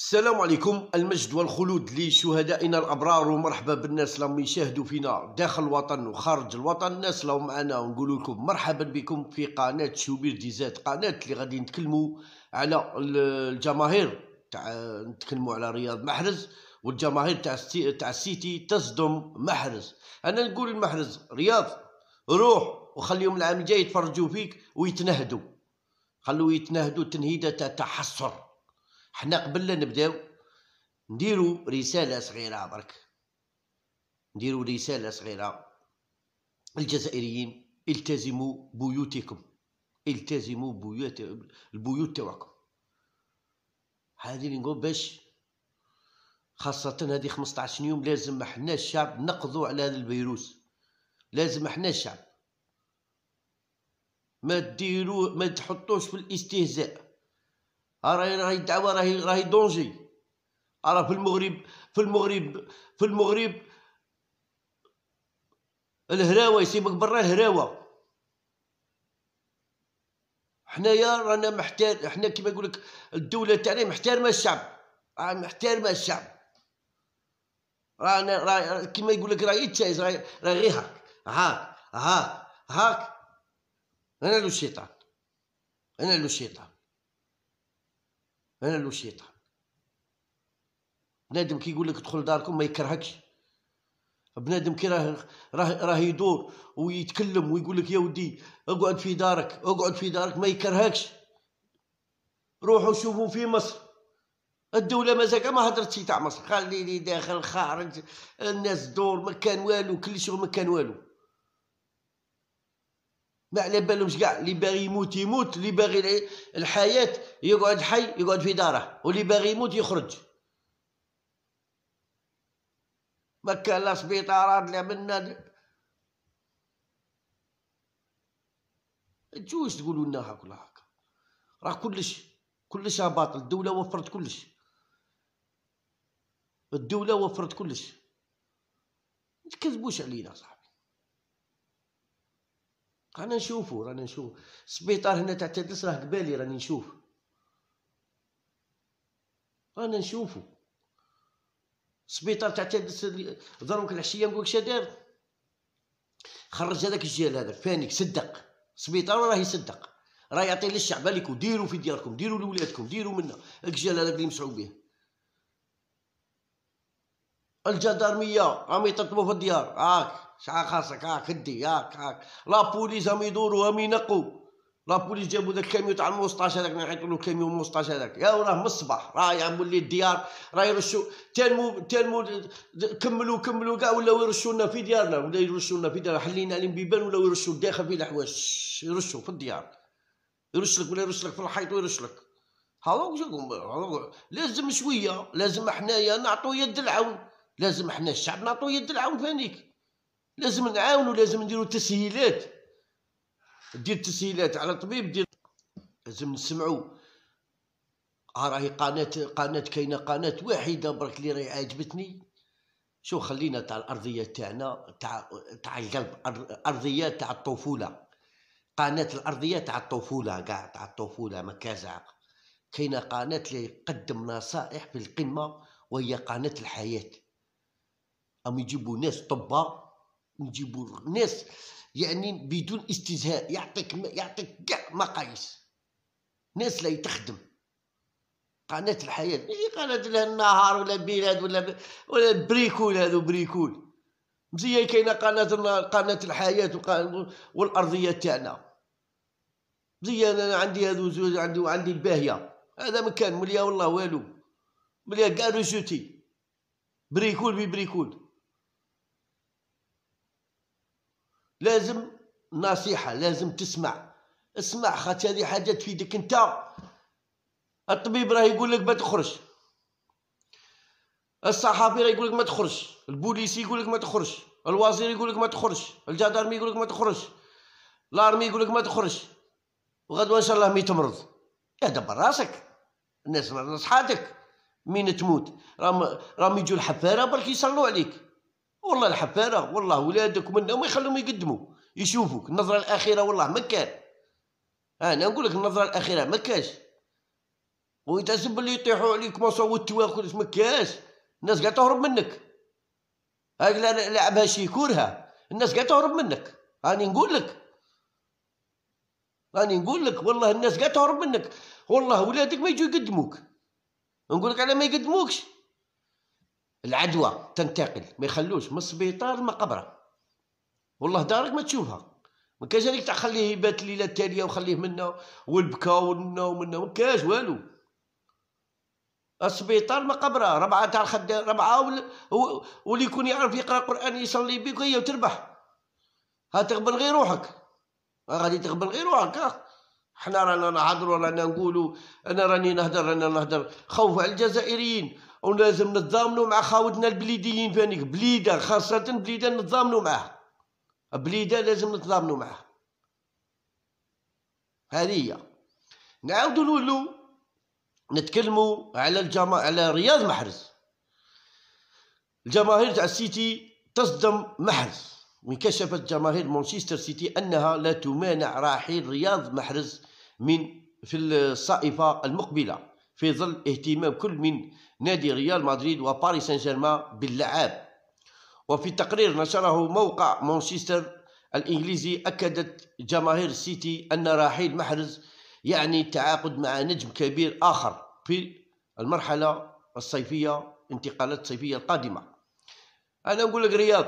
السلام عليكم المجد والخلود لشهدائنا الابرار ومرحبا بالناس اللي يشاهدوا فينا داخل الوطن وخارج الوطن الناس اللي معنا ونقول لكم مرحبا بكم في قناه شوبير ديزات قناه اللي غادي نتكلموا على الجماهير تاع نتكلموا على رياض محرز والجماهير تاع تاع السيتي تصدم محرز انا نقول لمحرز رياض روح وخليهم العام الجاي يتفرجوا فيك ويتنهدوا خلوا يتنهدوا تنهيده تاع تحسر حنا قبل لا نبداو نديرو رساله صغيره برك نديرو رساله صغيره الجزائريين التزموا بيوتكم التزموا بيوت البيوت تاعكم هذه اللي نقول باش خاصة هذه 15 يوم لازم حنا الشعب نقضوا على هذا الفيروس لازم حنا الشعب ما تديرو ما تحطوش في الاستهزاء راهي راهي الدعوه راهي راهي دونجي راه في المغرب في المغرب في المغرب الهراوه يسيبك برا الهراوه حنايا رانا محتار حنا كيما يقولك لك الدوله تاعنا محترمه الشعب راه محترمه الشعب رانا راه كيما يقول لك تشايز راهي راه غير هاك هاك هاك هاك انا لو شيطان انا لو شيطان انا لو شيطان بنادم كي يقول لك ادخل داركم ما يكرهكش بنادم كي راه راه راه يدور ويتكلم ويقول لك يا ودي اقعد في دارك اقعد في دارك ما يكرهكش روحوا شوفوا في مصر الدوله مازال ما شي تاع مصر خليني داخل خارج الناس دور ما كان والو كل شغل ما كان والو ما على بالهمش كاع اللي باغي يموت يموت اللي باغي الحياه يقعد حي يقعد في داره واللي باغي يموت يخرج ما كان لا سبيطارات لا منا تجوش تقولوا لنا هاك ولا هاك راه كلش كلش باطل الدوله وفرت كلش الدوله وفرت كلش ما تكذبوش علينا صاحبي رانا نشوفو رانا نشوفو السبيطار هنا تاع تدرس راه قبالي راني نشوف رانا نشوفو السبيطار تاع تدرس ضربك العشيه نقولك شدار خرج هذاك الجيل هذا فانيك صدق السبيطار راه يصدق راه يعطي للشعب عليكم ديروا في دياركم ديروا لولادكم ديروا منا الجيل هذاك اللي مسعو به الجدارميه راهم يطبطبوا في الديار هاك شحال خاصك هاك هدي هاك هاك لا بوليس هم يدوروا هم ينقوا لا بوليس جابوا ذاك الكاميو تاع الموسطاش هذاك نعيطوا له الكاميو الموسطاش هذاك يا وراه من الصباح راه يولي الديار راه يرشوا تنمو تنمو كملوا كملوا كاع ولاو يرشوا لنا في ديارنا ولا يرشوا لنا في ديارنا حلينا عليهم بيبان ولاو يرشوا الداخل في الحوايج يرشوا في الديار يرش لك ولا يرش لك في الحيط ويرش لك هذوك هذوك لازم شويه لازم حنايا نعطوا يد العون لازم حنا الشعب نعطوا يد العون فانيك لازم نعاونوا لازم نديروا تسهيلات دير تسهيلات على طبيب دير لازم نسمعوا آه، راهي قناة قناة كاينة قناة واحدة برك اللي راهي عاجبتني شو خلينا تاع الأرضية تاعنا تاع تاع القلب أرضية تاع الطفولة قناة الأرضية تاع الطفولة كاع تاع الطفولة ما كازع كاينة قناة اللي يقدم نصائح في القمة وهي قناة الحياة أم يجيبوا ناس طبا نجيبوا الناس يعني بدون استزهاء يعطيك يعطيك كاع مقاييس ناس لا تخدم قناة الحياة ماشي قناة النهار ولا بلاد ولا ب... ولا بريكول هذو بريكول مزيان كاينه قناة قناة الحياة وقناة والأرضية تاعنا مزيان أنا عندي هذو زوج عندي وعندي الباهية هذا مكان مليا والله والو مليا كاع روشوتي بريكول ببريكول لازم نصيحة لازم تسمع اسمع خاطر هذه حاجة تفيدك انت الطبيب راه يقول لك ما تخرج الصحفي راه يقول لك ما تخرج البوليسي يقول لك ما تخرج الوزير يقول لك ما تخرج الجدارمي يقول لك ما تخرج الارمي يقول لك ما تخرج وغدوه ان شاء الله ميت تمرض يا دبر راسك الناس صحاتك مين تموت راهم راهم يجوا الحفاره برك يصلوا عليك والله الحفاره والله ولادك منهم يخلوهم يقدموا يشوفوك النظره الاخيره والله ما كان انا نقول لك النظره الاخيره ما كاش ويتحسب اللي يطيحوا عليك مصوت واخذ ما كاش الناس قاعده تهرب منك هاك لعبها شي كورها الناس قاعده تهرب منك راني نقول لك راني نقول لك والله الناس قاعده تهرب منك والله ولادك ما يجوا يقدموك نقول لك على ما يقدموكش العدوى تنتقل ما يخلوش من السبيطار للمقبره والله دارك ما تشوفها ما كاش هذيك تاع خليه يبات الليله التاليه وخليه منا والبكا ومنا ومنا ما كاش والو السبيطار مقبره ربعه تاع الخدام ربعه واللي يكون يعرف يقرا القران يصلي بك هي وتربح ها تغبن غير روحك غادي تغبن غير روحك حنا رانا نهضروا رانا نقولوا انا راني نهضر رانا نهضر خوف على الجزائريين ولازم نتضامنوا مع خاوتنا البليديين فانيك بليده خاصه بليده نتضامنوا معاه بليده لازم نتضامنوا معاه هذه هي نعاودوا نولو نتكلموا على الجما على رياض محرز الجماهير تاع السيتي تصدم محرز وانكشفت جماهير مانشستر سيتي انها لا تمانع رحيل رياض محرز من في الصائفه المقبله في ظل اهتمام كل من نادي ريال مدريد وباريس سان جيرمان باللعاب وفي تقرير نشره موقع مانشستر الإنجليزي أكدت جماهير السيتي أن رحيل محرز يعني التعاقد مع نجم كبير آخر في المرحلة الصيفية انتقالات الصيفية القادمة أنا نقول لك رياض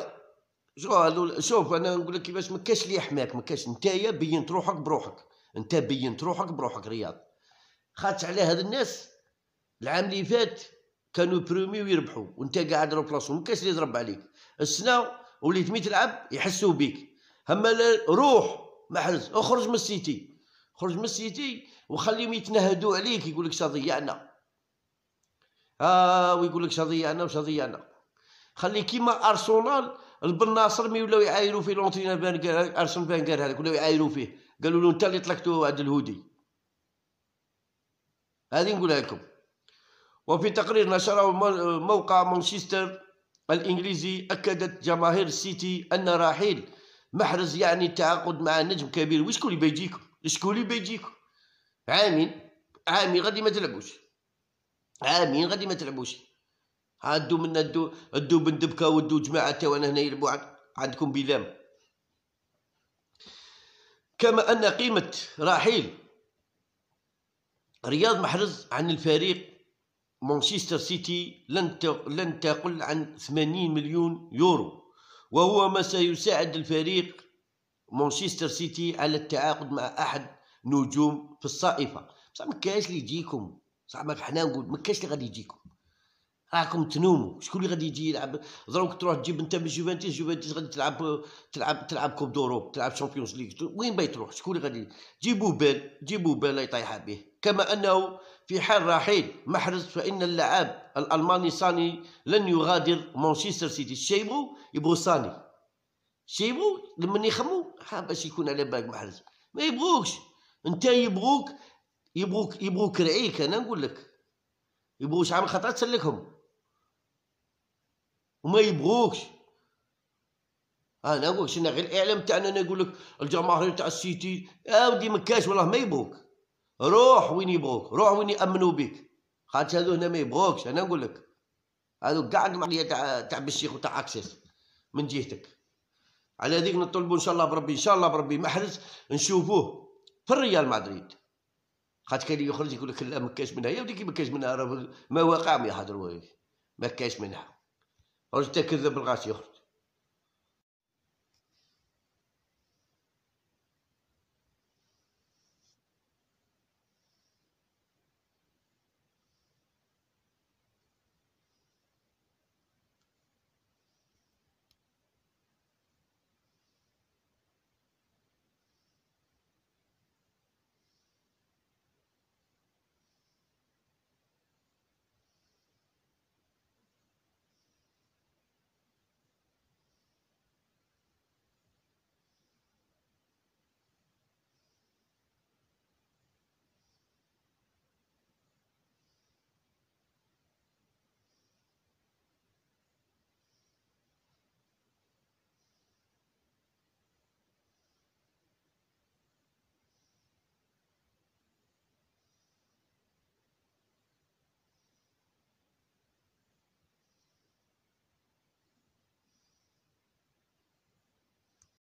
شوف هذول شوف أنا نقول لك كيفاش ما كاش لي حماك ما كاش أنت بينت روحك بروحك أنت بينت روحك بروحك رياض خاطش على هاد الناس العام اللي فات كانوا برومي ويربحوا وانت قاعد روبلاسون ما كاش اللي يضرب عليك السنه وليت مي تلعب يحسوا بيك اما روح ما حرز اخرج من السيتي خرج من السيتي وخليهم يتنهدوا عليك يقول لك ضيعنا اه ويقول لك ضيعنا وش ضيعنا خلي كيما ارسنال البناصر مي ولاو يعايروا فيه لونترينا ارسن فانكار هذاك ولاو يعايروا فيه قالوا له انت اللي طلقتو عبد الهودي هذه نقولها لكم وفي تقرير نشره موقع مانشستر الإنجليزي أكدت جماهير السيتي أن رحيل محرز يعني التعاقد مع نجم كبير وشكون اللي بيجيكم شكون اللي بيجيكم عامين عامين غادي ما تلعبوش عامين غادي ما تلعبوش هادو من الدو الدو بن دبكه والدو جماعه تاو انا هنا يلعبوا عندكم بلام كما ان قيمه رحيل رياض محرز عن الفريق مانشستر سيتي لن لن تقل عن 80 مليون يورو وهو ما سيساعد الفريق مانشستر سيتي على التعاقد مع احد نجوم في الصائفه بصح ما كاش اللي يجيكم صح ما حنا نقول ما كاش اللي غادي يجيكم راكم تنوموا شكون اللي غادي يجي يلعب دروك تروح تجيب انت من جوفنتيس جوفنتيس غادي تلعب تلعب تلعب كوب دوروب تلعب شامبيونز ليغ وين باغي تروح شكون اللي غادي جيبو بال جيبو بال يطيح به كما انه في حال رحيل محرز فان اللاعب الالماني ساني لن يغادر مانشستر سيتي شيبو يبغو ساني شيبو لما يخموا باش يكون على بالك محرز ما يبغوكش انت يبغوك يبغوك يبغوك رعيك انا نقول لك يبغوا شحال من خطره تسلكهم وما يبغوكش انا نقولش شنا غير الاعلام تاعنا انا نقول لك الجماهير تاع السيتي يا ودي ما كاش والله ما يبغوك روح وين يبغوك روح وين يامنوا بك خاطر هذو هنا ما يبغوكش انا نقول لك هذو كاع الجمعيه تاع تاع بالشيخ وتاع اكسس من جهتك على هذيك نطلبوا ان شاء الله بربي ان شاء الله بربي محرز نشوفوه في الريال مدريد خاطر اللي يخرج يقول لك لا ما كاش منها يا ودي كي ما كاش منها ما واقع ما يهضروا ما كاش منها رجل تكذب الغاشي يخرج